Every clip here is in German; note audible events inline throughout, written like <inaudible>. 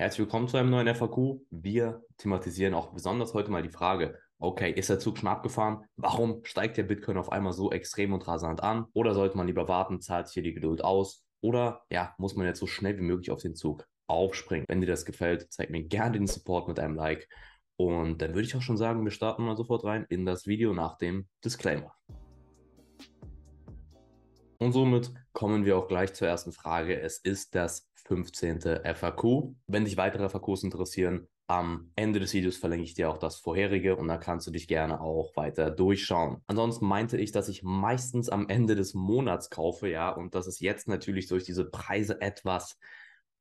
Herzlich willkommen zu einem neuen FAQ. Wir thematisieren auch besonders heute mal die Frage, okay, ist der Zug schon abgefahren? Warum steigt der Bitcoin auf einmal so extrem und rasant an? Oder sollte man lieber warten, zahlt sich hier die Geduld aus? Oder ja, muss man jetzt so schnell wie möglich auf den Zug aufspringen? Wenn dir das gefällt, zeig mir gerne den Support mit einem Like. Und dann würde ich auch schon sagen, wir starten mal sofort rein in das Video nach dem Disclaimer. Und somit kommen wir auch gleich zur ersten Frage. Es ist das 15. FAQ. Wenn dich weitere FAQs interessieren, am Ende des Videos verlinke ich dir auch das vorherige und da kannst du dich gerne auch weiter durchschauen. Ansonsten meinte ich, dass ich meistens am Ende des Monats kaufe, ja, und dass es jetzt natürlich durch diese Preise etwas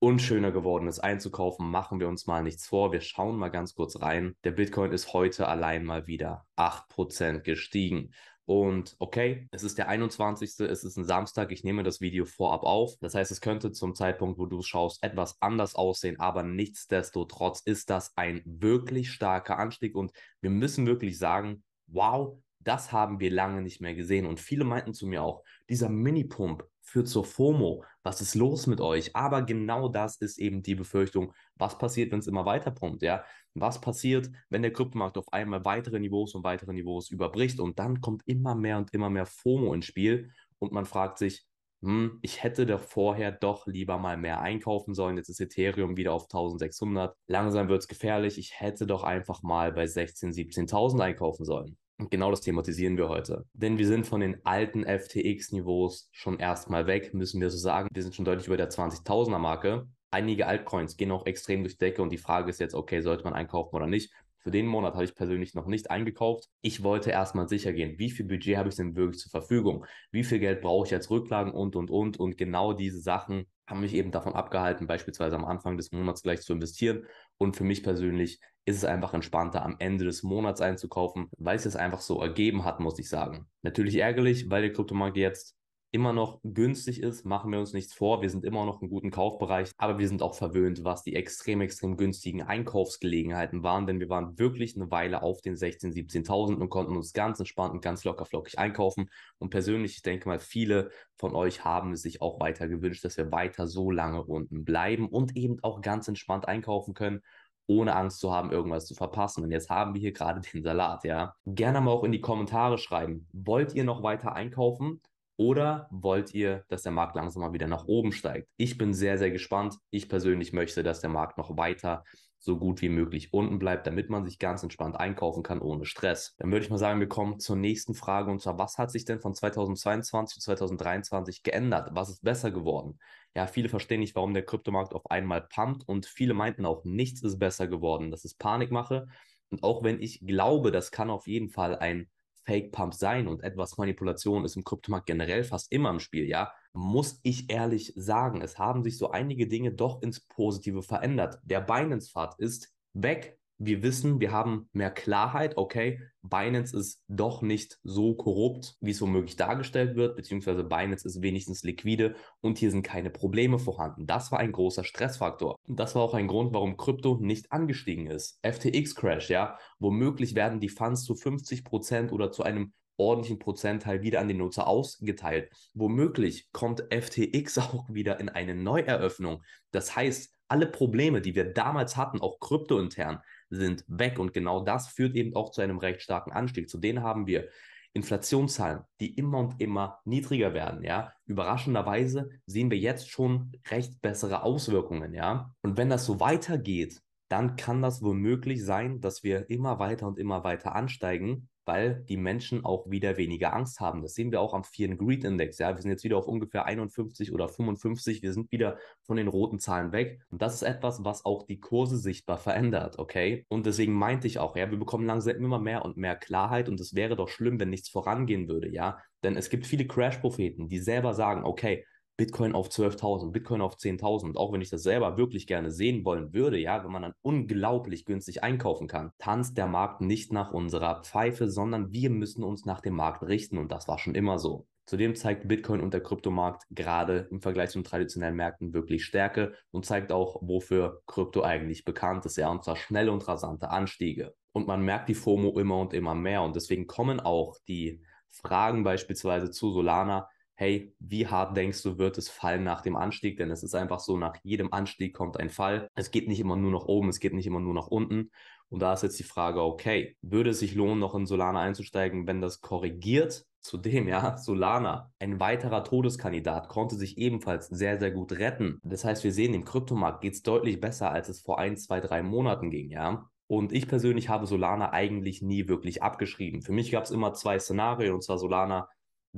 unschöner geworden ist einzukaufen, machen wir uns mal nichts vor. Wir schauen mal ganz kurz rein. Der Bitcoin ist heute allein mal wieder 8% gestiegen und okay, es ist der 21., es ist ein Samstag, ich nehme das Video vorab auf. Das heißt, es könnte zum Zeitpunkt, wo du es schaust, etwas anders aussehen, aber nichtsdestotrotz ist das ein wirklich starker Anstieg und wir müssen wirklich sagen, wow, das haben wir lange nicht mehr gesehen und viele meinten zu mir auch, dieser Mini-Pump, führt zur FOMO. Was ist los mit euch? Aber genau das ist eben die Befürchtung. Was passiert, wenn es immer weiter pumpt? Ja? Was passiert, wenn der Kryptomarkt auf einmal weitere Niveaus und weitere Niveaus überbricht? Und dann kommt immer mehr und immer mehr FOMO ins Spiel und man fragt sich, hm, ich hätte doch vorher doch lieber mal mehr einkaufen sollen. Jetzt ist Ethereum wieder auf 1600. Langsam wird es gefährlich. Ich hätte doch einfach mal bei 16.000, 17.000 einkaufen sollen. Und genau das thematisieren wir heute. Denn wir sind von den alten FTX-Niveaus schon erstmal weg, müssen wir so sagen. Wir sind schon deutlich über der 20.000er-Marke. Einige Altcoins gehen auch extrem durch die Decke und die Frage ist jetzt, okay, sollte man einkaufen oder nicht? Für den Monat habe ich persönlich noch nicht eingekauft. Ich wollte erstmal sicher gehen, wie viel Budget habe ich denn wirklich zur Verfügung? Wie viel Geld brauche ich als Rücklagen und, und, und? Und genau diese Sachen haben mich eben davon abgehalten, beispielsweise am Anfang des Monats gleich zu investieren und für mich persönlich ist es einfach entspannter, am Ende des Monats einzukaufen, weil es jetzt einfach so ergeben hat, muss ich sagen. Natürlich ärgerlich, weil der Kryptomarkt jetzt immer noch günstig ist, machen wir uns nichts vor. Wir sind immer noch im guten Kaufbereich, aber wir sind auch verwöhnt, was die extrem, extrem günstigen Einkaufsgelegenheiten waren, denn wir waren wirklich eine Weile auf den 16.000, 17.000 und konnten uns ganz entspannt und ganz locker flockig einkaufen. Und persönlich, ich denke mal, viele von euch haben es sich auch weiter gewünscht, dass wir weiter so lange unten bleiben und eben auch ganz entspannt einkaufen können ohne Angst zu haben, irgendwas zu verpassen. Und jetzt haben wir hier gerade den Salat, ja. Gerne mal auch in die Kommentare schreiben. Wollt ihr noch weiter einkaufen? Oder wollt ihr, dass der Markt langsam mal wieder nach oben steigt? Ich bin sehr, sehr gespannt. Ich persönlich möchte, dass der Markt noch weiter so gut wie möglich unten bleibt, damit man sich ganz entspannt einkaufen kann ohne Stress. Dann würde ich mal sagen, wir kommen zur nächsten Frage und zwar, was hat sich denn von 2022 zu 2023 geändert? Was ist besser geworden? Ja, viele verstehen nicht, warum der Kryptomarkt auf einmal pumpt und viele meinten auch, nichts ist besser geworden. Das ist Panikmache. Und auch wenn ich glaube, das kann auf jeden Fall ein Fake Pump sein und etwas Manipulation ist im Kryptomarkt generell fast immer im Spiel, ja, muss ich ehrlich sagen, es haben sich so einige Dinge doch ins Positive verändert. Der Binance-Pfad ist weg wir wissen, wir haben mehr Klarheit, okay, Binance ist doch nicht so korrupt, wie es womöglich dargestellt wird, beziehungsweise Binance ist wenigstens liquide und hier sind keine Probleme vorhanden. Das war ein großer Stressfaktor. das war auch ein Grund, warum Krypto nicht angestiegen ist. FTX-Crash, ja, womöglich werden die Funds zu 50% Prozent oder zu einem ordentlichen Prozentteil wieder an den Nutzer ausgeteilt. Womöglich kommt FTX <laughs> auch wieder in eine Neueröffnung. Das heißt, alle Probleme, die wir damals hatten, auch kryptointern, sind weg. Und genau das führt eben auch zu einem recht starken Anstieg. Zudem haben wir Inflationszahlen, die immer und immer niedriger werden, ja. Überraschenderweise sehen wir jetzt schon recht bessere Auswirkungen, ja. Und wenn das so weitergeht, dann kann das womöglich sein, dass wir immer weiter und immer weiter ansteigen, weil die Menschen auch wieder weniger Angst haben. Das sehen wir auch am Fear and Greed Index. Ja, wir sind jetzt wieder auf ungefähr 51 oder 55. Wir sind wieder von den roten Zahlen weg. Und das ist etwas, was auch die Kurse sichtbar verändert. Okay. Und deswegen meinte ich auch, ja, wir bekommen langsam immer mehr und mehr Klarheit. Und es wäre doch schlimm, wenn nichts vorangehen würde. Ja, denn es gibt viele Crash-Propheten, die selber sagen, okay, Bitcoin auf 12.000, Bitcoin auf 10.000, auch wenn ich das selber wirklich gerne sehen wollen würde, ja, wenn man dann unglaublich günstig einkaufen kann, tanzt der Markt nicht nach unserer Pfeife, sondern wir müssen uns nach dem Markt richten und das war schon immer so. Zudem zeigt Bitcoin und der Kryptomarkt gerade im Vergleich zu den traditionellen Märkten wirklich Stärke und zeigt auch, wofür Krypto eigentlich bekannt ist, ja, und zwar schnelle und rasante Anstiege. Und man merkt die FOMO immer und immer mehr und deswegen kommen auch die Fragen beispielsweise zu Solana hey, wie hart denkst du, wird es fallen nach dem Anstieg? Denn es ist einfach so, nach jedem Anstieg kommt ein Fall. Es geht nicht immer nur nach oben, es geht nicht immer nur nach unten. Und da ist jetzt die Frage, okay, würde es sich lohnen, noch in Solana einzusteigen, wenn das korrigiert? Zudem, ja, Solana, ein weiterer Todeskandidat, konnte sich ebenfalls sehr, sehr gut retten. Das heißt, wir sehen, im Kryptomarkt geht es deutlich besser, als es vor ein, zwei, drei Monaten ging, ja. Und ich persönlich habe Solana eigentlich nie wirklich abgeschrieben. Für mich gab es immer zwei Szenarien, und zwar Solana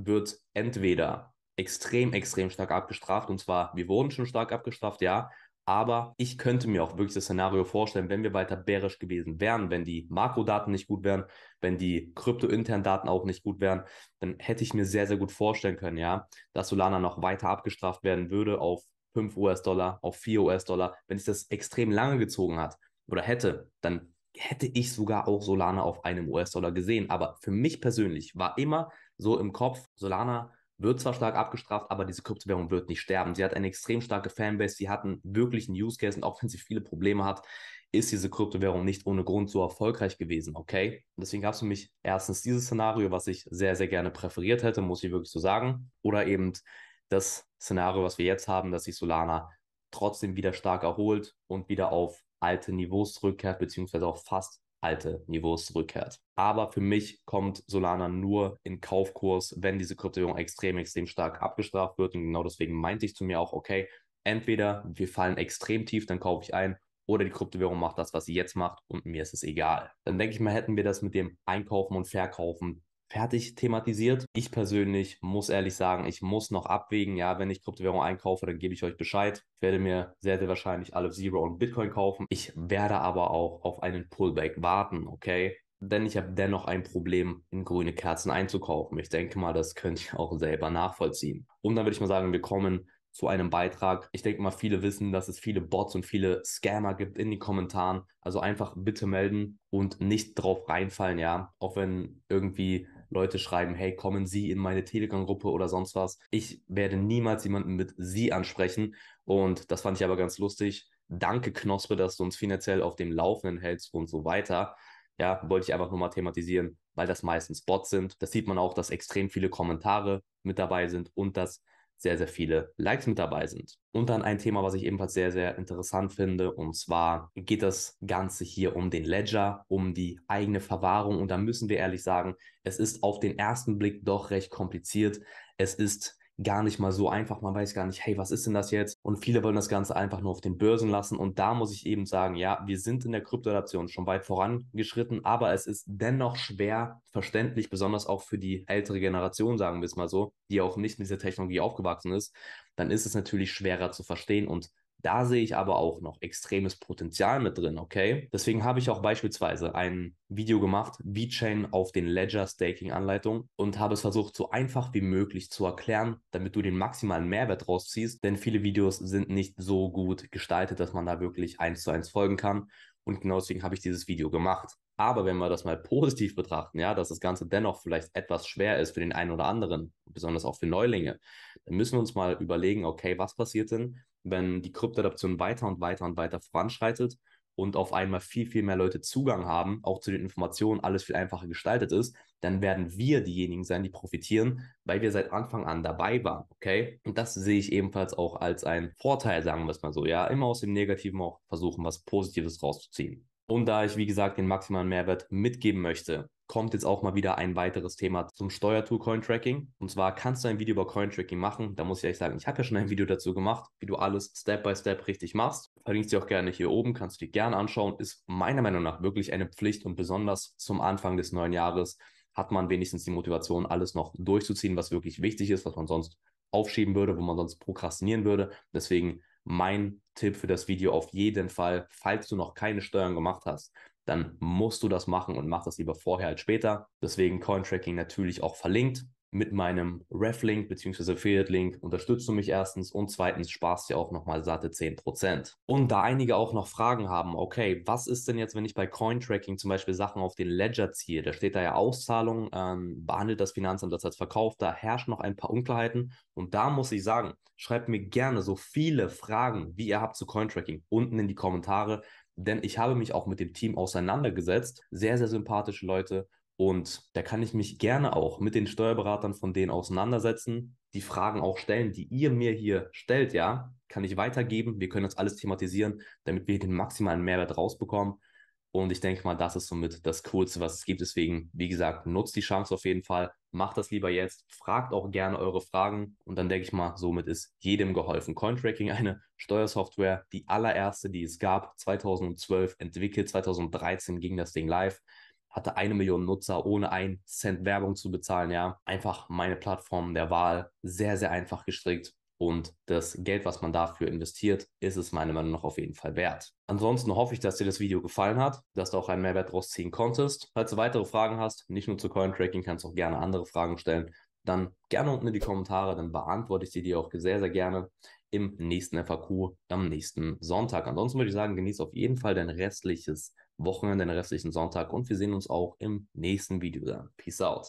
wird entweder extrem, extrem stark abgestraft. Und zwar, wir wurden schon stark abgestraft, ja. Aber ich könnte mir auch wirklich das Szenario vorstellen, wenn wir weiter bärisch gewesen wären, wenn die Makrodaten nicht gut wären, wenn die kryptointernen Daten auch nicht gut wären, dann hätte ich mir sehr, sehr gut vorstellen können, ja, dass Solana noch weiter abgestraft werden würde auf 5 US-Dollar, auf 4 US-Dollar. Wenn sich das extrem lange gezogen hat oder hätte, dann hätte ich sogar auch Solana auf einem US-Dollar gesehen. Aber für mich persönlich war immer so im Kopf, Solana wird zwar stark abgestraft, aber diese Kryptowährung wird nicht sterben. Sie hat eine extrem starke Fanbase, sie hat einen wirklichen Use Case und auch wenn sie viele Probleme hat, ist diese Kryptowährung nicht ohne Grund so erfolgreich gewesen, okay? deswegen gab es für mich erstens dieses Szenario, was ich sehr, sehr gerne präferiert hätte, muss ich wirklich so sagen. Oder eben das Szenario, was wir jetzt haben, dass sich Solana trotzdem wieder stark erholt und wieder auf alte Niveaus zurückkehrt, beziehungsweise auch fast alte Niveaus zurückkehrt. Aber für mich kommt Solana nur in Kaufkurs, wenn diese Kryptowährung extrem, extrem stark abgestraft wird. Und genau deswegen meinte ich zu mir auch, okay, entweder wir fallen extrem tief, dann kaufe ich ein, oder die Kryptowährung macht das, was sie jetzt macht und mir ist es egal. Dann denke ich mal, hätten wir das mit dem Einkaufen und Verkaufen fertig thematisiert. Ich persönlich muss ehrlich sagen, ich muss noch abwägen. Ja, wenn ich Kryptowährung einkaufe, dann gebe ich euch Bescheid. Ich werde mir sehr, sehr wahrscheinlich alle Zero und Bitcoin kaufen. Ich werde aber auch auf einen Pullback warten, okay? Denn ich habe dennoch ein Problem, in grüne Kerzen einzukaufen. Ich denke mal, das könnt ihr auch selber nachvollziehen. Und dann würde ich mal sagen, wir kommen zu einem Beitrag. Ich denke mal, viele wissen, dass es viele Bots und viele Scammer gibt in den Kommentaren. Also einfach bitte melden und nicht drauf reinfallen, ja. Auch wenn irgendwie Leute schreiben, hey, kommen Sie in meine Telegram-Gruppe oder sonst was. Ich werde niemals jemanden mit Sie ansprechen. Und das fand ich aber ganz lustig. Danke, Knospe, dass du uns finanziell auf dem Laufenden hältst und so weiter. Ja, wollte ich einfach nur mal thematisieren, weil das meistens Bots sind. Das sieht man auch, dass extrem viele Kommentare mit dabei sind und dass sehr, sehr viele Likes mit dabei sind. Und dann ein Thema, was ich ebenfalls sehr, sehr interessant finde. Und zwar geht das Ganze hier um den Ledger, um die eigene Verwahrung. Und da müssen wir ehrlich sagen, es ist auf den ersten Blick doch recht kompliziert. Es ist gar nicht mal so einfach. Man weiß gar nicht, hey, was ist denn das jetzt? Und viele wollen das Ganze einfach nur auf den Börsen lassen. Und da muss ich eben sagen, ja, wir sind in der Kryptodation schon weit vorangeschritten, aber es ist dennoch schwer verständlich, besonders auch für die ältere Generation, sagen wir es mal so, die auch nicht mit dieser Technologie aufgewachsen ist. Dann ist es natürlich schwerer zu verstehen und da sehe ich aber auch noch extremes Potenzial mit drin, okay? Deswegen habe ich auch beispielsweise ein Video gemacht, VeChain auf den Ledger Staking Anleitung und habe es versucht, so einfach wie möglich zu erklären, damit du den maximalen Mehrwert rausziehst, denn viele Videos sind nicht so gut gestaltet, dass man da wirklich eins zu eins folgen kann. Und genau deswegen habe ich dieses Video gemacht. Aber wenn wir das mal <laughs> positiv betrachten, ja, dass das Ganze dennoch vielleicht etwas schwer ist für den einen oder anderen, besonders auch für Neulinge, dann müssen wir uns mal überlegen, okay, was passiert denn, wenn die Kryptadaption weiter und weiter und weiter voranschreitet und auf einmal viel, viel mehr Leute Zugang haben, auch zu den Informationen, alles viel einfacher gestaltet ist, dann werden wir diejenigen sein, die profitieren, weil wir seit Anfang an dabei waren, okay? Und das sehe ich ebenfalls auch als einen Vorteil, sagen wir es mal so, ja? Immer aus dem Negativen auch versuchen, was Positives rauszuziehen. Und da ich, wie gesagt, den maximalen Mehrwert mitgeben möchte, kommt jetzt auch mal wieder ein weiteres Thema zum Steuertool Cointracking. Und zwar kannst du ein Video über Cointracking machen. Da muss ich ehrlich sagen, ich habe ja schon ein Video dazu gemacht, wie du alles Step by Step richtig machst. Verlinke dir auch gerne hier oben, kannst du dir gerne anschauen. Ist meiner Meinung nach wirklich eine Pflicht und besonders zum Anfang des neuen Jahres hat man wenigstens die Motivation, alles noch durchzuziehen, was wirklich wichtig ist, was man sonst aufschieben würde, wo man sonst prokrastinieren würde. Deswegen mein Tipp für das Video auf jeden Fall, falls du noch keine Steuern gemacht hast, dann musst du das machen und mach das lieber vorher als später. Deswegen Cointracking natürlich auch verlinkt. Mit meinem Reflink bzw. Affiliate-Link unterstützt du mich erstens und zweitens sparst du auch nochmal satte 10%. Und da einige auch noch Fragen haben, okay, was ist denn jetzt, wenn ich bei Cointracking zum Beispiel Sachen auf den Ledger ziehe? Da steht da ja Auszahlung, ähm, behandelt das Finanzamt das als Verkauf, da herrschen noch ein paar Unklarheiten. Und da muss ich sagen, schreibt mir gerne so viele Fragen, wie ihr habt zu Cointracking, unten in die Kommentare denn ich habe mich auch mit dem Team auseinandergesetzt. Sehr, sehr sympathische Leute. Und da kann ich mich gerne auch mit den Steuerberatern von denen auseinandersetzen, die Fragen auch stellen, die ihr mir hier stellt, ja, kann ich weitergeben. Wir können das alles thematisieren, damit wir den maximalen Mehrwert rausbekommen. Und ich denke mal, das ist somit das Coolste, was es gibt. Deswegen, wie gesagt, nutzt die Chance auf jeden Fall. Macht das lieber jetzt. Fragt auch gerne eure Fragen. Und dann denke ich mal, somit ist jedem geholfen. Cointracking, <laughs> eine Steuersoftware, die allererste, die es gab, 2012 entwickelt. 2013 ging das Ding live. Hatte eine Million Nutzer, ohne einen Cent Werbung zu bezahlen. Ja, einfach meine Plattform der Wahl. Sehr, sehr einfach gestrickt und das Geld, was man dafür investiert, ist es meiner Meinung nach auf jeden Fall wert. Ansonsten hoffe ich, dass dir das Video gefallen hat, dass du auch einen Mehrwert daraus ziehen konntest. Falls du weitere Fragen hast, nicht nur zu Coin Tracking, kannst du auch gerne andere Fragen stellen. Dann gerne unten in die Kommentare, dann beantworte ich sie dir auch sehr, sehr gerne im nächsten FAQ am nächsten Sonntag. Ansonsten würde ich sagen, genieß auf jeden Fall dein restliches Wochenende, den restlichen Sonntag und wir sehen uns auch im nächsten Video dann. Peace out.